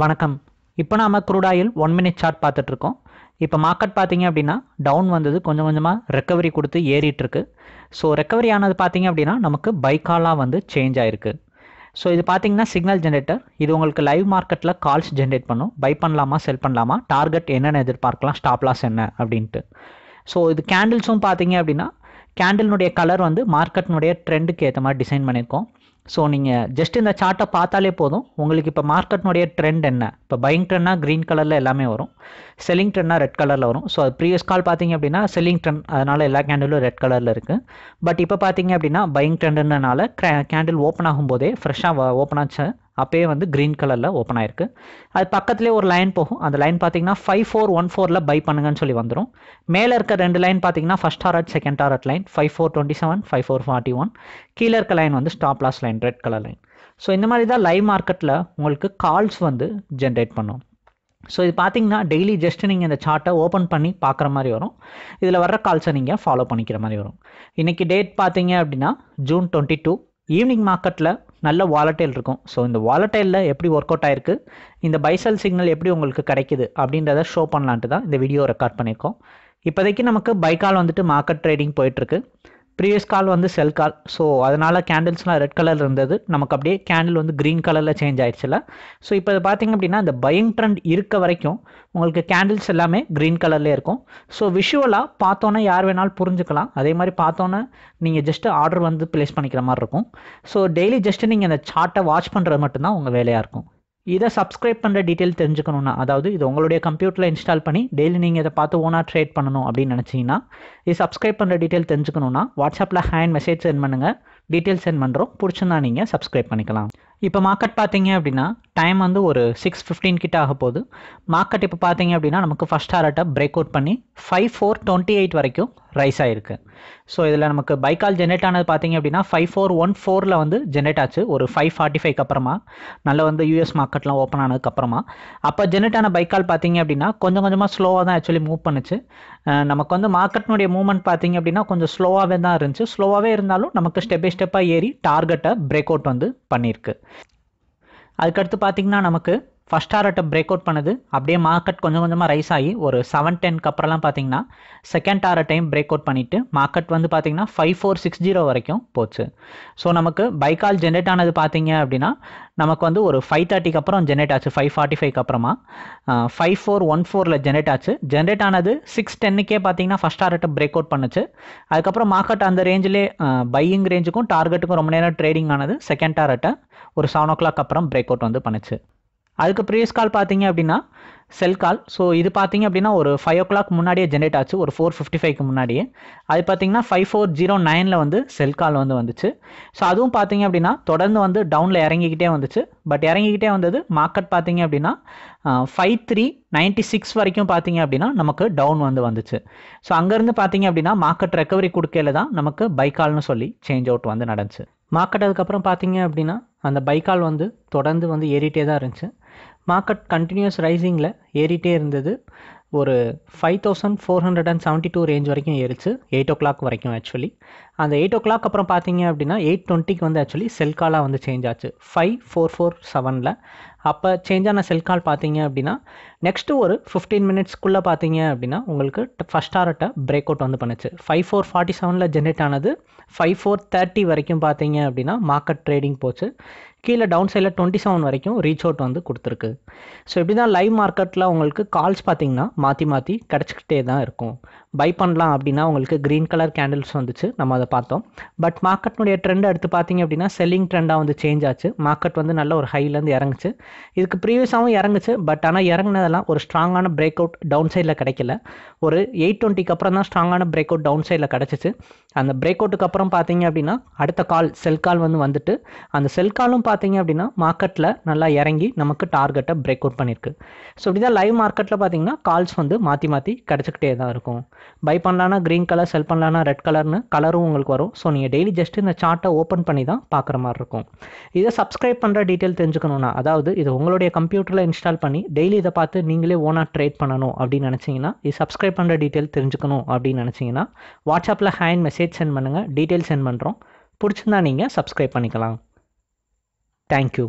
வணக்கம் இப்போ நாம் குரூடாயில் ஒன் மினிட் சார்ட் பார்த்துட்ருக்கோம் இப்போ மார்க்கெட் பார்த்தீங்க அப்படின்னா டவுன் வந்தது கொஞ்சம் கொஞ்சமாக ரெக்கவரி கொடுத்து ஏறிட்டுருக்கு ஸோ ரெக்கவரி ஆனது பார்த்தீங்க அப்படின்னா நமக்கு பைக்காலாக வந்து சேஞ்ச் ஆகிருக்கு ஸோ இது பார்த்தீங்கன்னா சிக்னல் ஜென்ரேட்டர் இது உங்களுக்கு லைவ் மார்க்கெட்டில் கால்ஸ் ஜென்ரேட் பண்ணும் பை பண்ணலாமா செல் பண்ணலாமா டார்கெட் என்னென்ன எதிர்பார்க்கலாம் ஸ்டாப் லாஸ் என்ன அப்படின்ட்டு ஸோ இது கேண்டில்ஸும் பார்த்தீங்க அப்படின்னா கேண்டிலுடைய கலர் வந்து மார்க்கெட்னுடைய ட்ரெண்டுக்கு ஏற்ற மாதிரி டிசைன் பண்ணியிருக்கோம் ஸோ நீங்கள் ஜஸ்ட் இந்த சார்ட்டை பார்த்தாலே போதும் உங்களுக்கு இப்போ மார்க்கெட்னுடைய ட்ரெண்ட் என்ன இப்போ பையிங் ட்ரெண்ட்னா க்ரீன் கலரில் எல்லாமே வரும் செல்லிங் ட்ரெண்ட்னா ரெட் கலரில் வரும் ஸோ அது ப்ரீவியஸ் கால் பார்த்தீங்க அப்படின்னா செல்லிங் ட்ரெண்ட் அதனால் எல்லா கேண்டிலும் ரெட் கலரில் இருக்குது பட் இப்போ பார்த்தீங்க அப்படின்னா பையிங் ட்ரெண்டுனால கேண்டில் ஓப்பன் ஆகும்போதே ஃப்ரெஷ்ஷாக ஓப்பன் ஆச்சு அப்போயே வந்து க்ரீன் கலரில் ஓப்பன் ஆயிருக்கு அது பக்கத்துலேயே ஒரு லைன் போகும் அந்த லைன் பார்த்தீங்கன்னா ஃபைவ் ஃபோர் ஒன் ஃபோரில் பை பண்ணுங்கன்னு சொல்லி வந்துடும் மேலே இருக்க ரெண்டு லைன் பார்த்தீங்கன்னா first target second target line five four twenty seven five four forty one கீழே இருக்க லைன் வந்து stop loss line red colour line so இந்த மாதிரி தான் லைவ் மார்க்கெட்டில் உங்களுக்கு கால்ஸ் வந்து ஜென்ரேட் பண்ணும் ஸோ இது பார்த்தீங்கன்னா டெய்லி ஜஸ்ட் நீங்கள் இந்த சார்ட்டை ஓப்பன் பண்ணி பார்க்குற மாதிரி வரும் இதில் வர்ற கால்ஸை நீங்கள் ஃபாலோ பண்ணிக்கிற மாதிரி வரும் இன்றைக்கி டேட் பார்த்தீங்க அப்படின்னா ஜூன் டுவெண்ட்டி டூ ஈவினிங் மார்க்கெட்டில் நல்ல வாலட்டைல் இருக்கும் ஸோ இந்த வாலட்டைலில் எப்படி ஒர்க் அவுட் ஆயிருக்கு இந்த பைசல் சிக்னல் எப்படி உங்களுக்கு கிடைக்குது அப்படின்றத ஷோ பண்ணலான்ட்டு தான் இந்த வீடியோ ரெக்கார்ட் பண்ணியிருக்கோம் இப்போதைக்கு நமக்கு பைக்கால் வந்துட்டு மார்க்கெட் ட்ரேடிங் போயிட்டுருக்கு ப்ரீவியஸ் கால் வந்து செல் கால் ஸோ அதனால் கேண்டில்ஸ்லாம் ரெட் கலரில் இருந்தது நமக்கு அப்படியே கேண்டில் வந்து க்ரீன் கலரில் சேஞ்ச் ஆயிடுச்சுல ஸோ இப்போ பார்த்தீங்க அப்படின்னா இந்த பையிங் ட்ரெண்ட் இருக்க வரைக்கும் உங்களுக்கு கேண்டில்ஸ் எல்லாமே க்ரீன் கலர்லேயே இருக்கும் ஸோ விஷுவலாக பார்த்தோன்னே யார் வேணாலும் புரிஞ்சுக்கலாம் அதே மாதிரி பார்த்தோன்னே நீங்கள் ஜஸ்ட்டு ஆர்டர் வந்து ப்ளேஸ் பண்ணிக்கிற மாதிரி இருக்கும் ஸோ டெய்லி ஜஸ்ட்டு நீங்கள் அந்த சார்ட்டை வாட்ச் பண்ணுறது மட்டும்தான் உங்கள் வேலையாக இருக்கும் இதை சப்ஸ்கிரைப் பண்ணுற டீட்டெயில் தெரிஞ்சுக்கணுன்னா அதாவது இது உங்களுடைய கம்ப்யூட்டரில் இன்ஸ்டால் பண்ணி டெய்லி நீங்கள் இதை பார்த்து ஓனாக ட்ரேட் பண்ணணும் அப்படின்னு நினச்சிங்கன்னா இது சப்ஸ்கிரைப் பண்ணுற டீட்டெயில் தெரிஞ்சுக்கணுன்னா வாட்ஸ்அப்பில் ஹேண்ட் மெசேஜ் சென்ட் பண்ணுங்கள் டீட்டெயில் சென்ட் பண்ணுறோம் பிடிச்சிருந்தா நீங்கள் சப்ஸ்கிரைப் பண்ணிக்கலாம் இப்போ மார்க்கெட் பார்த்தீங்க அப்படின்னா டைம் வந்து ஒரு சிக்ஸ் ஃபிஃப்டீன் கிட்ட ஆக போகுது மார்க்கெட் இப்போ பார்த்தீங்க அப்படின்னா நமக்கு ஃபஸ்ட் ஹாரட்டை பிரேக் அவுட் பண்ணி ஃபைவ் ஃபோர் டுவெண்ட்டி எயிட் வரைக்கும் ரைஸ் ஆகிருக்கு ஸோ இதில் நமக்கு பைக்கால் ஜென்ரேட் ஆனது பார்த்தீங்க அப்படின்னா ஃபைவ் ஃபோர் ஒன் ஃபோரில் வந்து ஜென்ரேட் ஆச்சு ஒரு ஃபைவ் ஃபார்ட்டி ஃபைவ்க்கு அப்புறமா நல்ல வந்து யூஎஸ் மார்க்கெட்லாம் ஓப்பன் ஆனதுக்கப்புறமா அப்போ ஜென்ரேட் ஆன பைக்கால் பார்த்தீங்க அப்படின்னா கொஞ்சம் கொஞ்சமாக ஸ்லோவாக தான் ஆக்சுவலி மூவ் பண்ணுச்சு நமக்கு வந்து மார்க்கெட்னுடைய மூவ்மெண்ட் பார்த்தீங்க அப்படின்னா கொஞ்சம் ஸ்லோவாகவே தான் இருந்துச்சு ஸ்லோவாகவே இருந்தாலும் நமக்கு ஸ்டெப் பை ஸ்டெப்பாக ஏறி டார்கெட்டை பிரேக் அவுட் வந்து பண்ணியிருக்கு அதுக்கடுத்து பார்த்திங்கன்னா நமக்கு ஃபஸ்ட் டார்கெட்டை பிரேக் அவுட் பண்ணுது அப்படியே மார்க்கெட் கொஞ்சம் கொஞ்சமாக ரைஸ் ஆகி ஒரு செவன் டென்க்கு அப்புறம்லாம் பார்த்தீங்கன்னா செகண்ட் டைம் பிரேக் அவுட் பண்ணிவிட்டு மார்க்கெட் வந்து பார்த்தீங்கன்னா ஃபைவ் ஃபோர் சிக்ஸ் ஜீரோ வரைக்கும் போச்சு ஸோ நமக்கு பைக்கால் ஜென்ரேட் ஆனது பார்த்தீங்க அப்படின்னா நமக்கு வந்து ஒரு ஃபைவ் தேர்ட்டிக்கு அப்புறம் ஜென்ரேட் ஆச்சு ஃபைவ் ஃபார்ட்டி ஃபைவ்க்கு அப்புறமா ஃபைவ் ஃபோர் ஒன் ஃபோரில் ஜென்ரேட் ஆச்சு ஜென்ரேட் ஆனது சிக்ஸ் டென்னுக்கே பார்த்தீங்கன்னா ஃபஸ்ட் டார்கெட்டை பிரேக் அவுட் பண்ணுச்சு அதுக்கப்புறம் மார்க்கெட் அந்த ரேஞ்சிலே பையிங் ரேஞ்சுக்கும் டார்கெட்டுக்கும் ரொம்ப நேரம் ட்ரேடிங் ஆனது செகண்ட் டார்கெட்டை ஒரு செவன் ஓ கிளாக் அப்புறம் பிரேக் அவுட் வந்து பண்ணுச்சு அதுக்கு ப்ரீவியஸ் கால் பார்த்தீங்க அப்படின்னா செல் கால் ஸோ இது பார்த்தீங்க அப்படின்னா ஒரு ஃபைவ் ஓ கிளாக் முன்னாடியே ஜென்ரேட் ஆச்சு ஒரு ஃபோர் ஃபிஃப்டி ஃபைவ்க்கு முன்னாடியே அது பார்த்தீங்கன்னா ஃபைவ் ஃபோர் ஜீரோ நைனில் வந்து செல் கால் வந்து வந்துச்சு ஸோ அதுவும் பார்த்தீங்க அப்படின்னா தொடர்ந்து வந்து டவுனில் இறங்கிக்கிட்டே வந்துச்சு பட் இறங்கிக்கிட்டே வந்தது மார்க்கெட் பார்த்தீங்க அப்படின்னா ஃபைவ் த்ரீ நைன்ட்டி சிக்ஸ் வரைக்கும் பார்த்தீங்க அப்படின்னா நமக்கு டவுன் வந்து வந்துச்சு ஸோ அங்கேருந்து பார்த்தீங்க அப்படின்னா மார்க்கெட் ரெக்கவரி கொடுக்கையில தான் நமக்கு பைக்கால்னு சொல்லி சேஞ்ச் அவுட் வந்து நடந்துச்சு மார்க்கெட் அதுக்கப்புறம் பார்த்தீங்க அப்படின்னா அந்த பைக்கால் வந்து தொடர்ந்து வந்து ஏறிட்டே தான் இருந்துச்சு மார்க்கெட் கண்டினியூஸ் ரைசிங்கில் ஏறிட்டே இருந்தது ஒரு five thousand four hundred and seventy two range வரைக்கும் ஏறிச்சு எயிட் ஓ கிளாக் வரைக்கும் ஆக்சுவலி அந்த எயிட் ஓ கிளாக் அப்புறம் பார்த்தீங்க அப்படின்னா எயிட் டுவெண்ட்டிக்கு வந்து ஆக்சுவலி செல் காலாக வந்து சேஞ்ச் ஆச்சு ஃபைவ் ஃபோர் ஃபோர் செவனில் அப்போ ஆன செல் கால் பார்த்தீங்க அப்படின்னா நெக்ஸ்ட்டு ஒரு ஃபிஃப்டீன் மினிட்ஸ்க்குள்ளே பார்த்தீங்க அப்படின்னா உங்களுக்கு ஃபஸ்ட் ஆர்ட்டை பிரேக் அவுட் வந்து பண்ணுச்சு ஃபைவ் ஃபோர் ஃபார்ட்டி செவனில் ஜென்ரேட் ஆனது ஃபைவ் ஃபோர் தேர்ட்டி வரைக்கும் பார்த்தீங்க அப்படின்னா மார்க்கெட் ட்ரேடிங் போச்சு கீழே டவுன் சைடில் டுவெண்ட்டி செவன் வரைக்கும் ரீச் அவுட் வந்து கொடுத்துருக்கு ஸோ இப்படி தான் லைவ் மார்க்கெட்டில் உங்களுக்கு கால்ஸ் பார்த்தீங்கன்னா மாற்றி மாற்றி கிடச்சிக்கிட்டே தான் இருக்கும் பை பண்ணலாம் அப்படின்னா உங்களுக்கு க்ரீன் கலர் கேண்டில்ஸ் வந்துச்சு நம்ம அதை பார்த்தோம் பட் மார்க்கெட்னுடைய ட்ரெண்ட் எடுத்து பார்த்தீங்க அப்படின்னா செல்லிங் ட்ரெண்டாக வந்து சேஞ்ச் ஆச்சு மார்க்கெட் வந்து நல்ல ஒரு ஹைலேருந்து இறங்குச்சு இதுக்கு ப்ரீவியஸாகவும் இறங்குச்சு பட் ஆனால் இறங்கினதெல்லாம் ஒரு ஸ்ட்ராங்கான பிரேக் அவுட் டவுன் சைடில் கிடைக்கல ஒரு எயிட் டுவெண்ட்டிக்கு அப்புறம் தான் ஸ்ட்ராங்கான பிரேக் அவுட் டவுன் சைடில் கிடச்சிச்சு அந்த பிரேக் அவுட்டுக்கு அப்புறம் பார்த்தீங்க அப்படின்னா அடுத்த கால் செல் கால் வந்து வந்துட்டு அந்த செல் காலும் பார்த்தீங்க அப்படின்னா மார்க்கெட்டில் நல்லா இறங்கி நமக்கு டார்கெட்டை பிரேக் அவுட் பண்ணியிருக்கு ஸோ இப்படி தான் லைவ் மார்க்கெட்டில் பார்த்தீங்கன்னா கால்ஸ் வந்து மாற்றி மாற்றி கிடச்சிக்கிட்டே தான் இருக்கும் பை பண்ணலான்னா க்ரீன் கலர் செல் பண்ணலான்னா ரெட் கலர்னு கலரும் உங்களுக்கு வரும் ஸோ நீங்கள் டெய்லி ஜஸ்ட் இந்த சார்ட்டை ஓப்பன் பண்ணி தான் பார்க்குற மாதிரி இருக்கும் இதை சப்ஸ்கிரைப் பண்ணுற டீட்டெயில் தெரிஞ்சுக்கணும்னா அதாவது இது உங்களுடைய கம்ப்யூட்டரில் இன்ஸ்டால் பண்ணி டெய்லி இதை பார்த்து நீங்களே ஓனாக ட்ரேட் பண்ணணும் அப்படின்னு நினச்சிங்கன்னா இது சப்ஸ்கிரைப் பண்ணுற டீட்டெயில் தெரிஞ்சுக்கணும் அப்படின்னு நினச்சிங்கன்னா வாட்ஸ்அப்பில் ஹேண்ட் மெசேஜ் சென்ட் பண்ணுங்கள் டீட்டெயில் சென்ட் பண்ணுறோம் பிடிச்சிருந்தா நீங்கள் சப்ஸ்கிரைப் பண்ணிக்கலாம் தேங்க்யூ